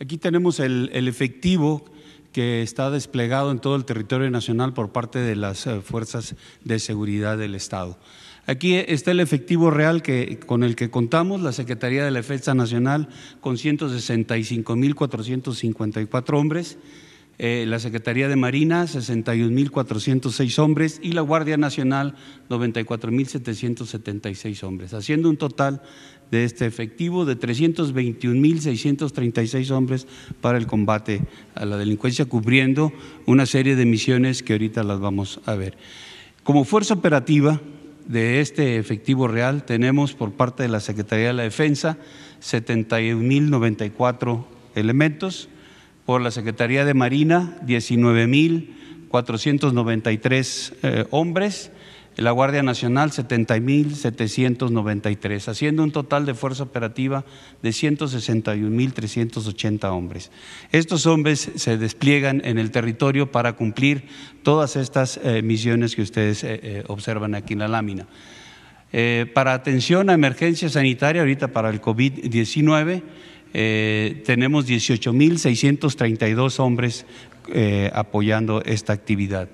Aquí tenemos el, efectivo que está desplegado en todo el territorio nacional por parte de las eh, fuerzas de seguridad del Estado. Aquí está el efectivo real que, con el que contamos, la Secretaría de la Defensa Nacional, con 165.454 hombres, eh, la Secretaría de Marina, 61.406 hombres, y la Guardia Nacional, 94.776 hombres, haciendo un total de este efectivo de 321.636 hombres para el combate a la delincuencia, cubriendo una serie de misiones que ahorita las vamos a ver. Como fuerza operativa de este efectivo real tenemos por parte de la Secretaría de la Defensa 71.094 elementos, por la Secretaría de Marina 19.493 eh, hombres, la Guardia Nacional 70.793, haciendo un total de fuerza operativa de 161.380 hombres. Estos hombres se despliegan en el territorio para cumplir todas estas eh, misiones que ustedes eh, eh, observan aquí en la lámina. para atención a emergencia sanitaria, ahorita para el COVID-19, tenemos 18.632 hombres apoyando esta actividad.